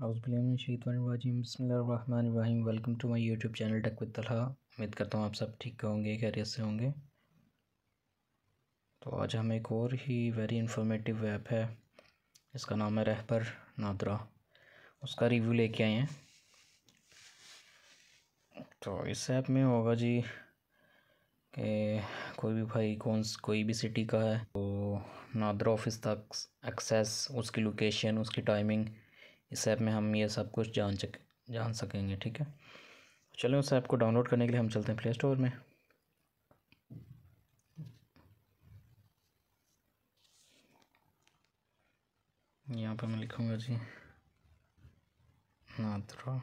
हाउसबिलमीम welcome to my YouTube channel talk with Talha उम्मीद करता हूँ आप सब ठीक होंगे खैरियत से होंगे तो आज हम एक और ही वेरी इन्फॉर्मेटिव ऐप है इसका नाम है रहबर नादरा उसका रिव्यू लेके आए हैं तो इस ऐप में होगा जी कि कोई भी भाई कौन कोई भी सिटी का है तो नादरा ऑफिस तक एक्सेस उसकी लोकेशन उसकी टाइमिंग इस ऐप में हम ये सब कुछ जान सक जान सकेंगे ठीक है चलें उस ऐप को डाउनलोड करने के लिए हम चलते हैं प्ले स्टोर में यहाँ पर मैं लिखूँगा जी नात्रा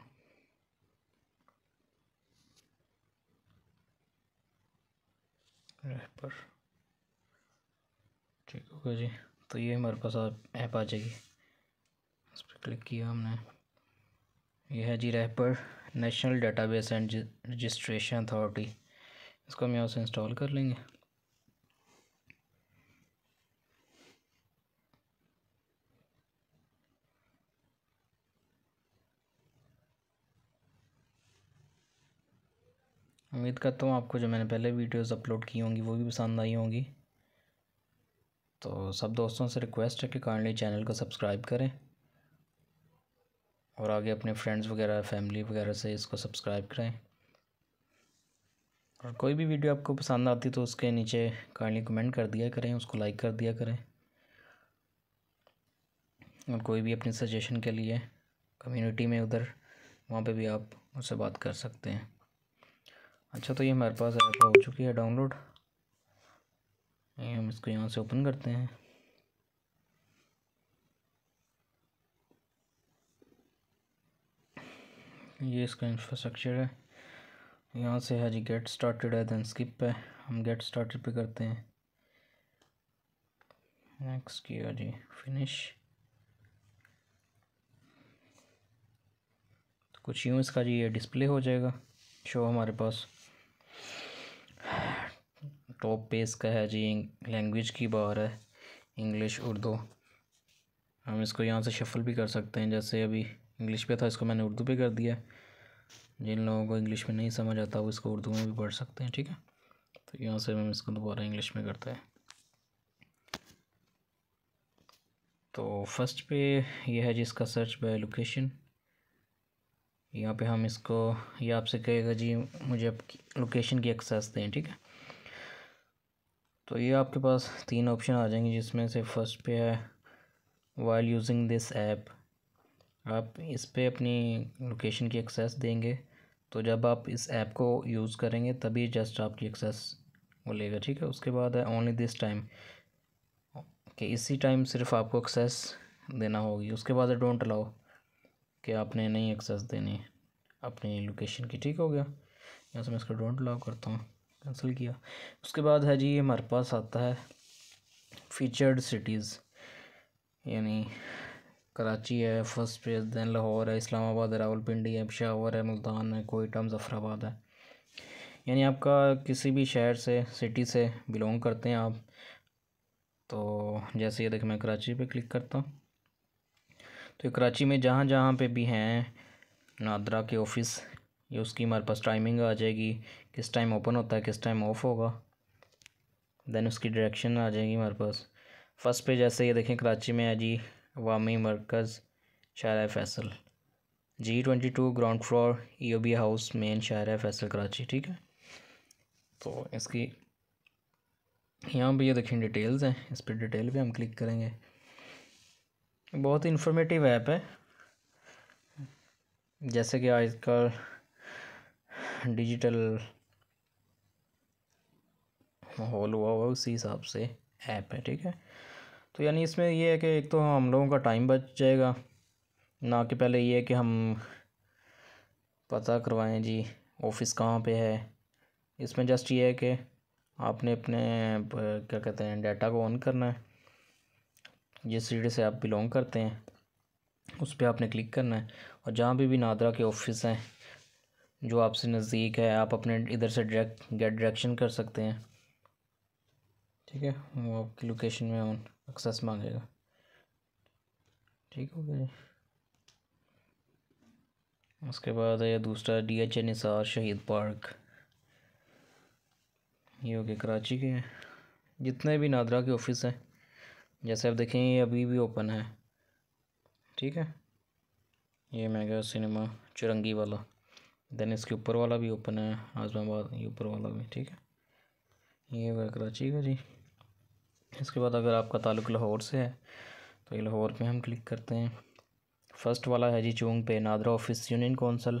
पर ठीक होगा जी तो ये हमारे पास ऐप आ जाएगी क्लिक किया हमने यह है जी रेपर national database and registration authority इसको हम यहाँ से इंस्टॉल कर लेंगे उम्मीद करता हूँ आपको जो मैंने पहले वीडियोस अपलोड की होंगी वो भी पसंद आई होंगी तो सब दोस्तों से रिक्वेस्ट है कि काइंडली चैनल को सब्सक्राइब करें और आगे अपने फ्रेंड्स वगैरह फैमिली वगैरह से इसको सब्सक्राइब करें और कोई भी वीडियो आपको पसंद आती तो उसके नीचे काइंडली कमेंट कर दिया करें उसको लाइक कर दिया करें और कोई भी अपनी सजेशन के लिए कम्युनिटी में उधर वहाँ पे भी आप उससे बात कर सकते हैं अच्छा तो ये हमारे पास ऐप हो चुकी है डाउनलोड हम इसको यहाँ से ओपन करते हैं ये इसका इंफ्रास्ट्रक्चर है यहाँ से है जी गेट स्टार्टेड है देन स्किप है हम गेट स्टार्टेड पे करते हैं नेक्स्ट किया जी फिनिश तो कुछ यूँ इसका जी ये डिस्प्ले हो जाएगा शो हमारे पास टॉप पे इसका है जी लैंग्वेज की बार है इंग्लिश उर्दू हम इसको यहाँ से शफल भी कर सकते हैं जैसे अभी इंग्लिश पे था इसको मैंने उर्दू पे कर दिया जिन लोगों को इंग्लिश में नहीं समझ आता वो इसको उर्दू में भी पढ़ सकते हैं ठीक है तो यहाँ से हम इसको दोबारा इंग्लिश में करते हैं तो फर्स्ट पे यह है जिसका सर्च बाय लोकेशन यहाँ पे हम इसको ये आपसे कहेगा जी मुझे आप लोकेशन की एक्सेस दें ठीक है तो ये आपके पास तीन ऑप्शन आ जाएंगे जिसमें से फर्स्ट पे है वाइल यूजिंग दिस ऐप आप इस पर अपनी लोकेशन की एक्सेस देंगे तो जब आप इस ऐप को यूज़ करेंगे तभी जस्ट आपकी एक्सेस वो लेगा ठीक है उसके बाद है ओनली दिस टाइम कि इसी टाइम सिर्फ आपको एक्सेस देना होगी उसके बाद डोंट अलाउ कि आपने नहीं एक्सेस देनी अपनी लोकेशन की ठीक हो गया यहाँ से मैं इसका डोंट अलाउ करता हूँ कैंसिल किया उसके बाद है जी हमारे पास आता है फीचर्ड सिटीज़ यानी कराची है फर्स्ट प्लेस दैन लाहौर है इस्लामाबाद है रावलपिंडी है पेशावर है मुल्तान है कोयटा मुजफ़राबाद है यानी आपका किसी भी शहर से सिटी से बिलोंग करते हैं आप तो जैसे ये देखें मैं कराची पे क्लिक करता हूँ तो कराची में जहाँ जहाँ पे भी हैं नादरा के ऑफ़िस ये उसकी हमारे पास टाइमिंग आ जाएगी किस टाइम ओपन होता है किस टाइम ऑफ होगा दैन उसकी डायरेक्शन आ जाएगी हमारे पास फर्स्ट पे जैसे ये देखें कराची में है जी वामी मरकज़ शाहरा फैसल जी twenty two ground floor E O B house main Shahrah Faisal Karachi ठीक है तो इसकी यहाँ पे ये देखें डिटेल्स हैं इस पर डिटेल भी हम क्लिक करेंगे बहुत ही इंफॉर्मेटिव ऐप है जैसे कि आजकल डिजिटल माहौल हुआ हुआ उसी हिसाब से ऐप है ठीक है तो यानी इसमें ये है कि एक तो हम लोगों का टाइम बच जाएगा ना कि पहले ये है कि हम पता करवाएं जी ऑफिस कहाँ पे है इसमें जस्ट ये है कि आपने अपने क्या कहते हैं डाटा को ऑन करना है जिस सीढ़ी से आप बिलोंग करते हैं उस पर आपने क्लिक करना है और जहाँ भी भी नादरा के ऑफिस हैं जो आपसे नज़दीक है आप अपने इधर से डायरेक्ट गेट डायरेक्शन कर सकते हैं ठीक है वो आपकी लोकेशन में ऑन एक्सेस मांगेगा ठीक हो गया उसके बाद है दूसरा डी एच एन निसार शहीद पार्क ये हो गया कराची के जितने भी नादरा के ऑफिस हैं जैसे आप देखें ये अभी भी ओपन है ठीक है ये मेगा सिनेमा चुरंगी वाला देन इसके ऊपर वाला भी ओपन है आजमाबाद ये ऊपर वाला भी ठीक है ये गया कराची का जी इसके बाद अगर आपका ताल्लुक लाहौर से है तो ये लाहौर पे हम क्लिक करते हैं फर्स्ट वाला है जी चूंग पे NADRA office union council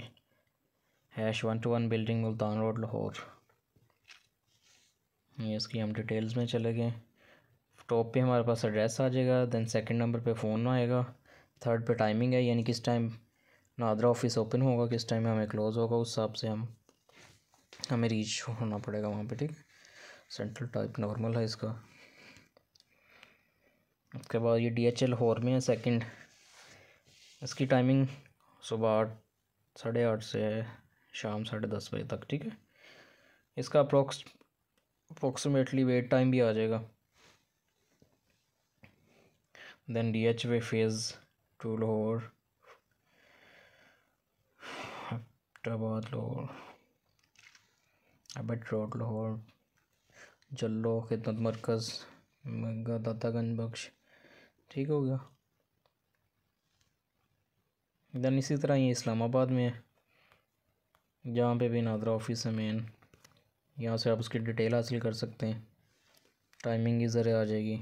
hash one two one building Multan road Lahore ये इसकी हम डिटेल्स में चले गए टॉप पे हमारे पास एड्रेस आ जाएगा दैन सेकंड नंबर पे फ़ोन आएगा थर्ड पे टाइमिंग है यानी किस टाइम नादरा ऑफिस ओपन होगा किस टाइम हमें क्लोज़ होगा उस हिसाब से हम हमें रीच होना पड़ेगा वहाँ पे ठीक सेंट्रल टाइप नॉर्मल है इसका उसके बाद ये डी एच एल हॉर में है सेकेंड इसकी टाइमिंग सुबह आठ साढ़े आठ से है शाम साढ़े दस बजे तक ठीक है इसका अप्रोक्स अप्रोक्सीमेटली वेट टाइम भी आ जाएगा then D H A phase two Lahore Hyderabad Lahore Abbott road Lahore Jallo खिदमत मरकज़ दातागंज बख्श ठीक हो गया देन इसी तरह ये इस्लामाबाद में है जहाँ पे भी नादरा ऑफिस है मेन यहाँ से आप उसकी डिटेल हासिल कर सकते हैं टाइमिंग की ज़रिए आ जाएगी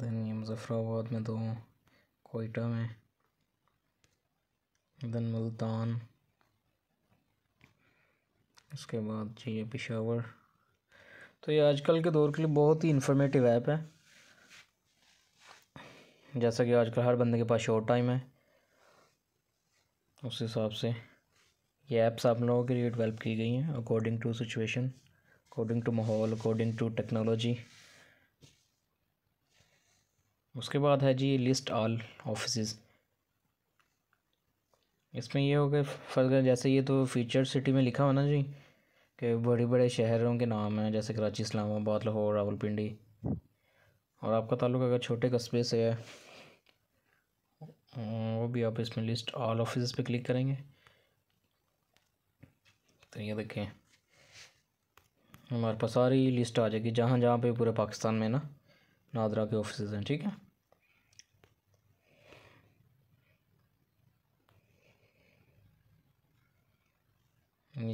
देन ये मुजफ़राबाद में दो तो कोयटा में देन मुल्तान उसके बाद चाहिए पिशावर तो ये आजकल के दौर के लिए बहुत ही इन्फॉर्मेटिव ऐप है जैसा कि आजकल हर बंदे के पास शॉर्ट टाइम है उस हिसाब से ये ऐप्स आप लोगों के लिए डेवलप की गई हैं according to situation according to माहौल अकॉर्डिंग टू टेक्नोलॉजी उसके बाद है जी लिस्ट ऑल ऑफिस इसमें ये हो गए फर्ज जैसे ये तो फीचर सिटी में लिखा हुआ ना जी के बड़े बड़े शहरों के नाम हैं जैसे कराची इस्लामाबाद लाहौर रावलपिंडी और आपका ताल्लुक अगर छोटे कस्बे से है अं, वो भी आप इसमें लिस्ट ऑल ऑफिस पे क्लिक करेंगे तो ये देखें हमारे पास सारी लिस्ट आ जाएगी जहाँ जहाँ पे पूरे पाकिस्तान में ना नादरा के ऑफिस हैं ठीक है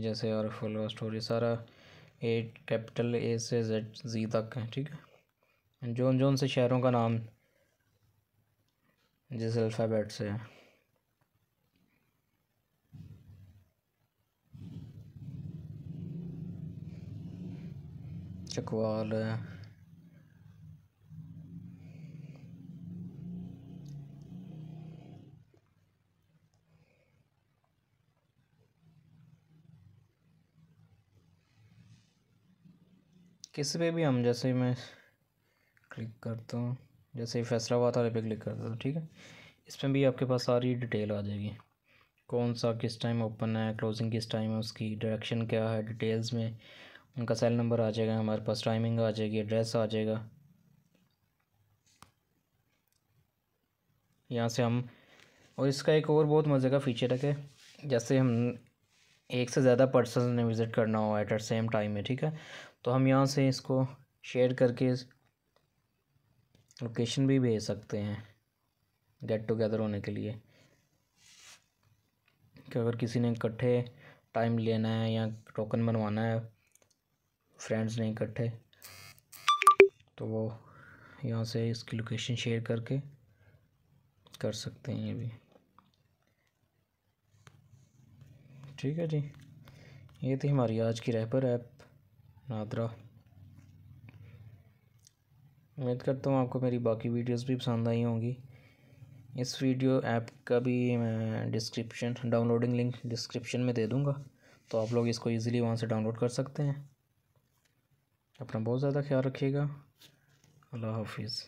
जैसे और फुल स्टोरी सारा ए कैपिटल ए से जेड जी तक है ठीक है जोन जोन से शहरों का नाम जिस अल्फ़ाबेट से है चकवाल है किसी पे भी हम जैसे मैं क्लिक करता हूँ जैसे फैसलाबाद वाले पे क्लिक करता हूँ ठीक है इसमें भी आपके पास सारी डिटेल आ जाएगी कौन सा किस टाइम ओपन है क्लोजिंग किस टाइम है उसकी डायरेक्शन क्या है डिटेल्स में उनका सेल नंबर आ जाएगा हमारे पास टाइमिंग आ जाएगी एड्रेस आ जाएगा यहाँ से हम और इसका एक और बहुत मज़े का फीचर है कि जैसे हम एक से ज़्यादा पर्सन ने विज़िट करना हो एट एट सेम टाइम में ठीक है तो हम यहाँ से इसको शेयर करके लोकेशन भी भेज सकते हैं गेट टुगेदर होने के लिए कि अगर किसी ने इकट्ठे टाइम लेना है या टोकन बनवाना है फ्रेंड्स ने इकट्ठे तो वो यहाँ से इसकी लोकेशन शेयर करके कर सकते हैं ये भी ठीक है जी ये थी हमारी आज की रैपर ऐप नादरा उम्मीद करता हूँ आपको मेरी बाकी वीडियोस भी पसंद आई होंगी इस वीडियो ऐप का भी मैं डिस्क्रिप्शन डाउनलोडिंग लिंक डिस्क्रिप्शन में दे दूँगा तो आप लोग इसको इजीली वहाँ से डाउनलोड कर सकते हैं अपना बहुत ज़्यादा ख्याल रखिएगा अल्लाह हाफिज़